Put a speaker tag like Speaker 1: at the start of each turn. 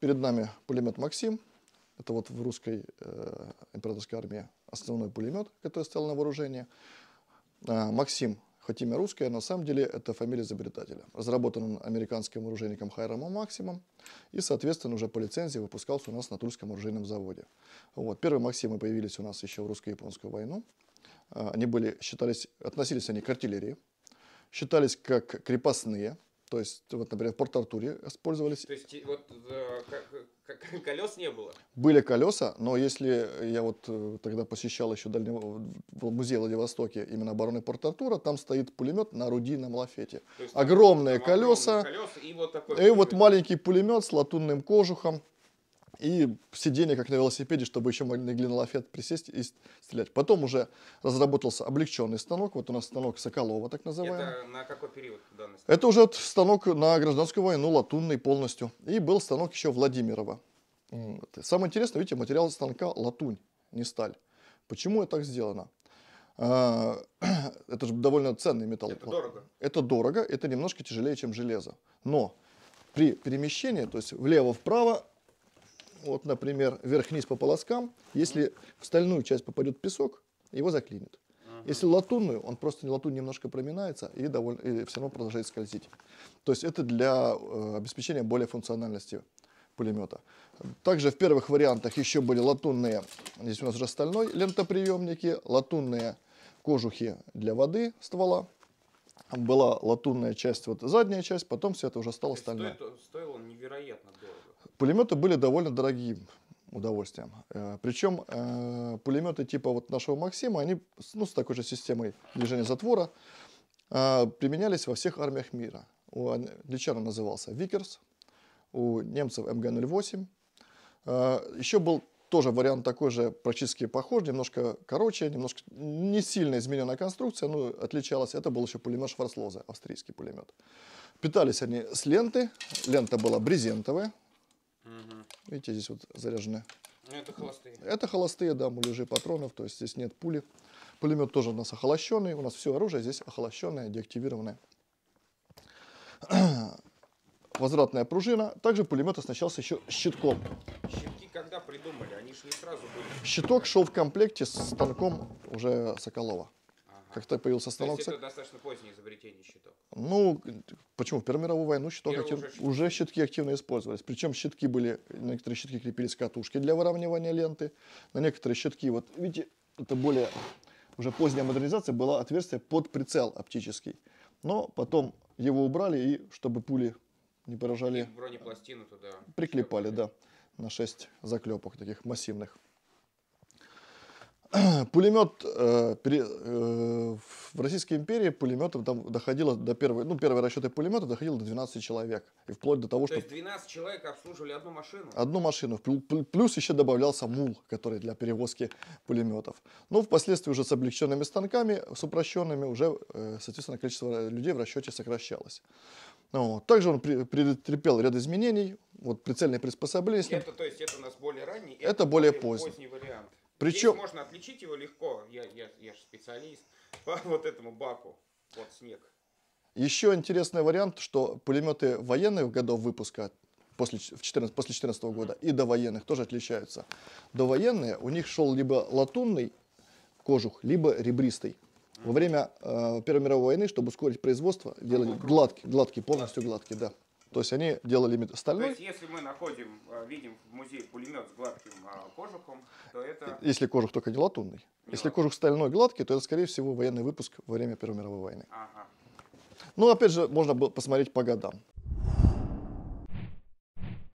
Speaker 1: Перед нами пулемет «Максим». Это вот в русской э, императорской армии основной пулемет, который стоял на вооружение. А, «Максим», хоть имя русское, на самом деле это фамилия изобретателя. Разработан он американским оружейником Хайромом Максимом и, соответственно, уже по лицензии выпускался у нас на Тульском оружейном заводе. Вот. Первые «Максимы» появились у нас еще в русско-японскую войну. А, они были, считались, относились они к артиллерии, считались как крепостные, то есть, вот, например, в Порт-Артуре использовались. То есть, вот э, колес не было? Были колеса, но если я вот э, тогда посещал еще дальнего, музей Владивостоке именно обороны Порт-Артура, там стоит пулемет на орудийном лафете. Есть, Огромные там, колеса, колеса и, вот, такой и вот маленький пулемет с латунным кожухом и сиденье, как на велосипеде, чтобы еще могли на лафет присесть и стрелять. Потом уже разработался облегченный станок, вот у нас станок Соколова, так называемый. Это на какой период данный станок? Это уже станок на гражданскую войну, латунный полностью. И был станок еще Владимирова. Самое интересное, видите, материал станка латунь, не сталь. Почему это так сделано? А, это же довольно ценный металл. Это дорого. Это дорого, это немножко тяжелее, чем железо. Но при перемещении, то есть влево-вправо, вот, например, вверх-вниз по полоскам, если в стальную часть попадет песок, его заклинит. Если латунную, он просто латунь немножко проминается и, довольно, и все равно продолжает скользить. То есть это для э, обеспечения более функциональности пулемета. Также в первых вариантах еще были латунные, здесь у нас уже стальной, лентоприемники, латунные кожухи для воды ствола, была латунная часть, вот задняя часть, потом все это уже стало стальное. Стоит, стоило невероятно дорого. Пулеметы были довольно дорогим удовольствием. Э, Причем э, пулеметы типа вот нашего Максима, они ну, с такой же системой движения затвора э, применялись во всех армиях мира. У англичан назывался Викерс, у немцев МГ-08. Еще был тоже вариант такой же, практически похож, немножко короче, немножко не сильно измененная конструкция, но отличалась. Это был еще пулемет Шварцлоза, австрийский пулемет. Питались они с ленты, лента была брезентовая, Видите, здесь вот заряжены. Ну, это холостые. Это холостые, да, муляжи патронов, то есть здесь нет пули. Пулемет тоже у нас охолощенный, у нас все оружие здесь охолощенное, деактивированное. Возвратная пружина. Также пулемет оснащался еще щитком. Щитки когда придумали? Они же не сразу были. Щиток шел в комплекте с станком уже Соколова как то появился станок... То есть это достаточно позднее изобретение щиток? Ну, почему? В Первую мировую войну щиток Первый актив... уже, щитки. уже щитки активно использовались. Причем щитки были, некоторые щитки крепились катушки для выравнивания ленты, на некоторые щитки, вот видите, это более уже поздняя модернизация, было отверстие под прицел оптический. Но потом его убрали, и чтобы пули не поражали... И бронепластину туда. Приклепали, да, на шесть заклепок таких массивных. пулемет э, пере, э, в Российской империи пулеметом там доходило до первой, ну, первые расчеты пулемета доходило до 12 человек. И вплоть до того, То что... есть 12 человек обслуживали одну машину? Одну машину. Плюс еще добавлялся мул, который для перевозки пулеметов. Но ну, впоследствии уже с облегченными станками, с упрощенными, уже, э, соответственно, количество людей в расчете сокращалось. Ну, также он при, претерпел ряд изменений, вот прицельные приспособления. Это, то есть, это у нас более ранний, это, это более поздний. поздний вариант. Причем... Здесь можно отличить его легко, я, я, я же специалист, по вот этому баку, вот снег. Еще интересный вариант, что пулеметы военных годов выпуска после 14, после 14 года и до военных тоже отличаются. До военные у них шел либо латунный кожух, либо ребристый. Во время э, Первой мировой войны, чтобы ускорить производство, делали гладкий, гладкий, полностью гладкий, да. То есть они делали стальной. То есть если мы находим, э, видим в музее пулемет с гладким а, кожухом, то это... Если кожух только не латунный. Не если кожух стальной гладкий, то это, скорее всего, военный выпуск во время Первой мировой войны. Ага. Ну, опять же, можно было посмотреть по годам.